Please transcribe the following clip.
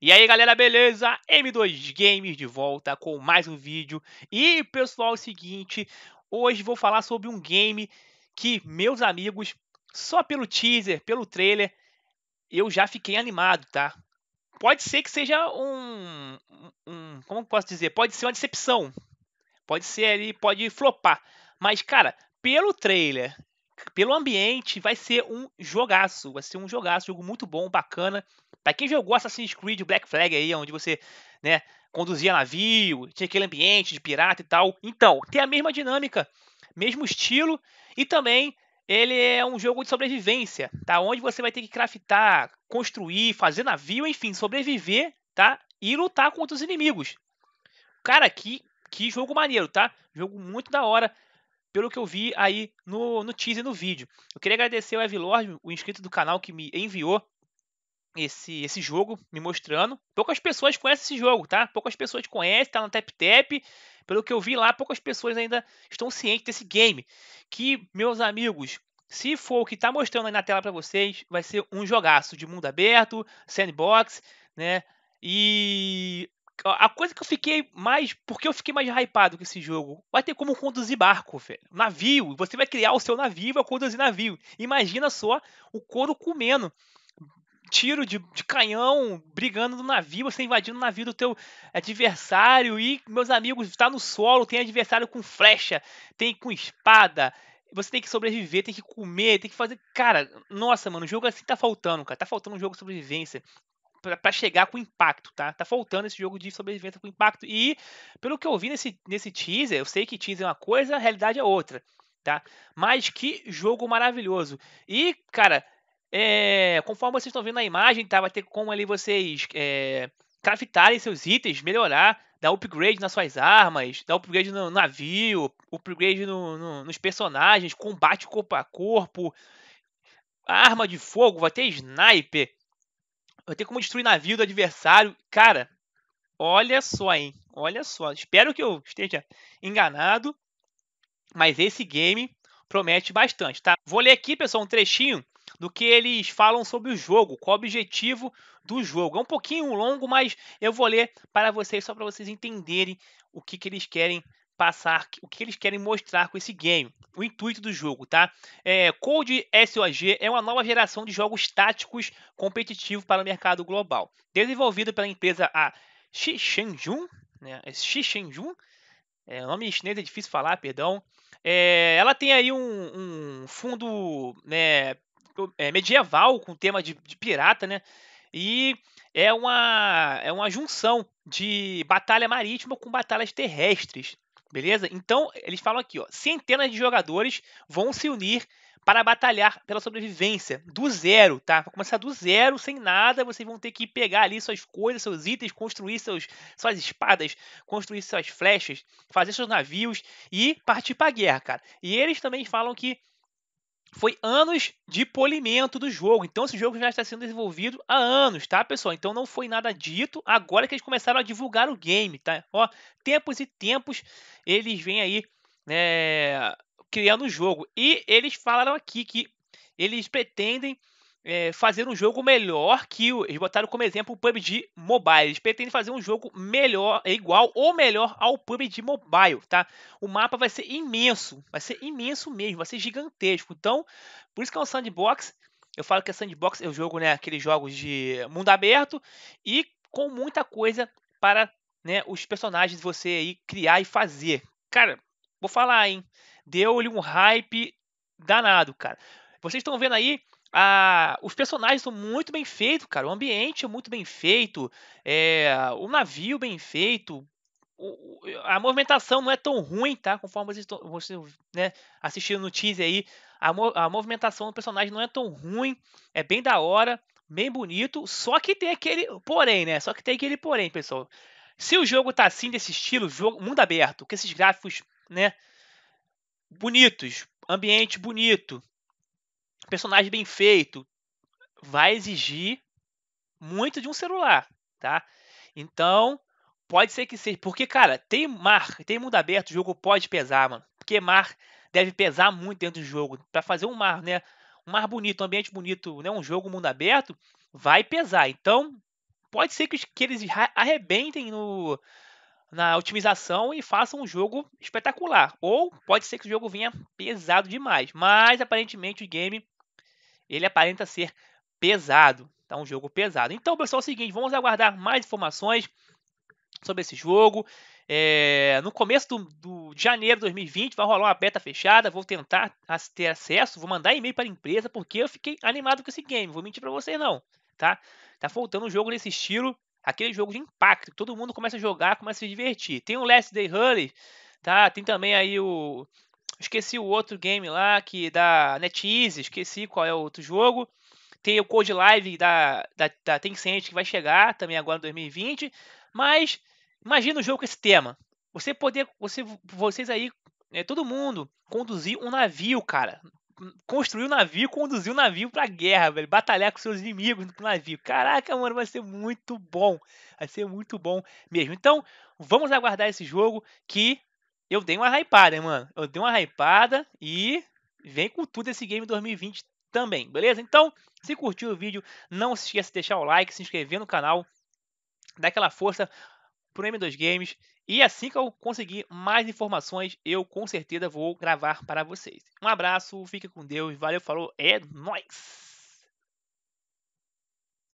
E aí galera, beleza? M2 Games de volta com mais um vídeo. E pessoal, é o seguinte, hoje vou falar sobre um game que meus amigos, só pelo teaser, pelo trailer, eu já fiquei animado, tá? Pode ser que seja um, um como posso dizer, pode ser uma decepção. Pode ser ali, pode flopar. Mas cara, pelo trailer, pelo ambiente, vai ser um jogaço, vai ser um jogaço, jogo muito bom, bacana. Para quem jogou Assassin's Creed Black Flag aí, onde você, né, conduzia navio, tinha aquele ambiente de pirata e tal. Então, tem a mesma dinâmica, mesmo estilo e também ele é um jogo de sobrevivência, tá? Onde você vai ter que craftar, construir, fazer navio, enfim, sobreviver, tá? E lutar contra os inimigos. Cara, que, que jogo maneiro, tá? Jogo muito da hora, pelo que eu vi aí no, no teaser, no vídeo. Eu queria agradecer ao Evilord, o inscrito do canal que me enviou esse, esse jogo, me mostrando. Poucas pessoas conhecem esse jogo, tá? Poucas pessoas conhecem, tá no Tap Tap. Pelo que eu vi lá, poucas pessoas ainda estão cientes desse game. Que, meus amigos, se for o que tá mostrando aí na tela para vocês, vai ser um jogaço de mundo aberto, sandbox, né? E a coisa que eu fiquei mais. Porque eu fiquei mais hypado com esse jogo? Vai ter como conduzir barco, velho. Navio. Você vai criar o seu navio e vai conduzir navio. Imagina só o couro comendo tiro de, de canhão, brigando no navio, você invadindo o navio do teu adversário e meus amigos está no solo, tem adversário com flecha, tem com espada, você tem que sobreviver, tem que comer, tem que fazer, cara, nossa, mano, o jogo é assim tá faltando, cara, tá faltando um jogo de sobrevivência para chegar com impacto, tá? Tá faltando esse jogo de sobrevivência com impacto. E pelo que eu vi nesse, nesse teaser, eu sei que teaser é uma coisa, a realidade é outra, tá? Mas que jogo maravilhoso. E, cara, é, conforme vocês estão vendo na imagem, tá? Vai ter como ali vocês é, craftarem seus itens, melhorar, dar upgrade nas suas armas, dar upgrade no navio, upgrade no, no, nos personagens, combate corpo a corpo, arma de fogo, vai ter sniper, vai ter como destruir navio do adversário. Cara, olha só, hein? Olha só. Espero que eu esteja enganado, mas esse game promete bastante, tá? Vou ler aqui, pessoal, um trechinho do que eles falam sobre o jogo, qual o objetivo do jogo. É um pouquinho longo, mas eu vou ler para vocês só para vocês entenderem o que, que eles querem passar, o que eles querem mostrar com esse game, o intuito do jogo, tá? É, SOG é uma nova geração de jogos táticos competitivos para o mercado global, desenvolvido pela empresa a Shishenjun, né? É é, nome chinês é difícil falar, perdão. É, ela tem aí um, um fundo né, é, medieval com tema de, de pirata, né? E é uma, é uma junção de batalha marítima com batalhas terrestres, beleza? Então, eles falam aqui, ó, centenas de jogadores vão se unir para batalhar pela sobrevivência, do zero, tá? Vai começar do zero, sem nada, vocês vão ter que pegar ali suas coisas, seus itens, construir seus, suas espadas, construir suas flechas, fazer seus navios e partir para a guerra, cara. E eles também falam que foi anos de polimento do jogo. Então esse jogo já está sendo desenvolvido há anos, tá, pessoal? Então não foi nada dito agora que eles começaram a divulgar o game, tá? Ó, tempos e tempos eles vêm aí, né, criando o jogo. E eles falaram aqui que eles pretendem é, fazer um jogo melhor que o. Eles botaram como exemplo o PUBG Mobile. Eles pretendem fazer um jogo melhor, é igual ou melhor ao PUBG Mobile, tá? O mapa vai ser imenso, vai ser imenso mesmo, vai ser gigantesco. Então, por isso que é um sandbox. Eu falo que é sandbox, eu é jogo né, aqueles jogos de mundo aberto e com muita coisa para né, os personagens você aí criar e fazer. Cara, vou falar, hein? Deu-lhe um hype danado, cara. Vocês estão vendo aí a, ah, os personagens são muito bem feitos, cara. O ambiente é muito bem feito, é, o navio bem feito, o, a movimentação não é tão ruim, tá? Conforme vocês, vocês né, no teaser aí, a, a movimentação do personagem não é tão ruim, é bem da hora, bem bonito. Só que tem aquele porém, né? Só que tem aquele porém, pessoal. Se o jogo tá assim desse estilo, jogo mundo aberto, com esses gráficos, né? Bonitos, ambiente bonito, personagem bem feito vai exigir muito de um celular, tá? Então, pode ser que seja. Porque, cara, tem mar, tem mundo aberto, o jogo pode pesar, mano. Porque mar deve pesar muito dentro do jogo. para fazer um mar, né? Um mar bonito, um ambiente bonito, né? Um jogo mundo aberto, vai pesar. Então, pode ser que, que eles arrebentem no, na otimização e faça um jogo espetacular. Ou pode ser que o jogo venha pesado demais, mas aparentemente o game ele aparenta ser pesado. Tá um jogo pesado. Então, pessoal, é o seguinte, vamos aguardar mais informações sobre esse jogo. É, no começo do, do, de janeiro de 2020 vai rolar uma beta fechada. Vou tentar ter acesso, vou mandar e-mail para a empresa porque eu fiquei animado com esse game. Vou mentir para vocês não, tá? Tá faltando um jogo nesse estilo aquele jogo de impacto. Todo mundo começa a jogar, começa a se divertir. Tem o Last Day Hurley, tá? Tem também aí o. Esqueci o outro game lá que da NetEase, esqueci qual é o outro jogo. Tem o Code Live da, da, da Tencent que vai chegar também agora em 2020. Mas imagina um jogo com esse tema. Você poder, você, vocês aí, é, todo mundo conduzir um navio, cara, construir o um navio, conduzir o um navio pra guerra, velho. Batalhar com seus inimigos no navio. Caraca, mano, vai ser muito bom. Vai ser muito bom mesmo. Então, vamos aguardar esse jogo que eu dei uma hypada, mano. Eu dei uma hypada e vem com tudo esse game 2020 também, beleza? Então, se curtiu o vídeo, não se esqueça de deixar o like, se inscrever no canal, dá aquela força para o M2 Games. E assim que eu conseguir mais informações, eu com certeza vou gravar para vocês. Um abraço, fique com Deus, valeu, falou, é nóis!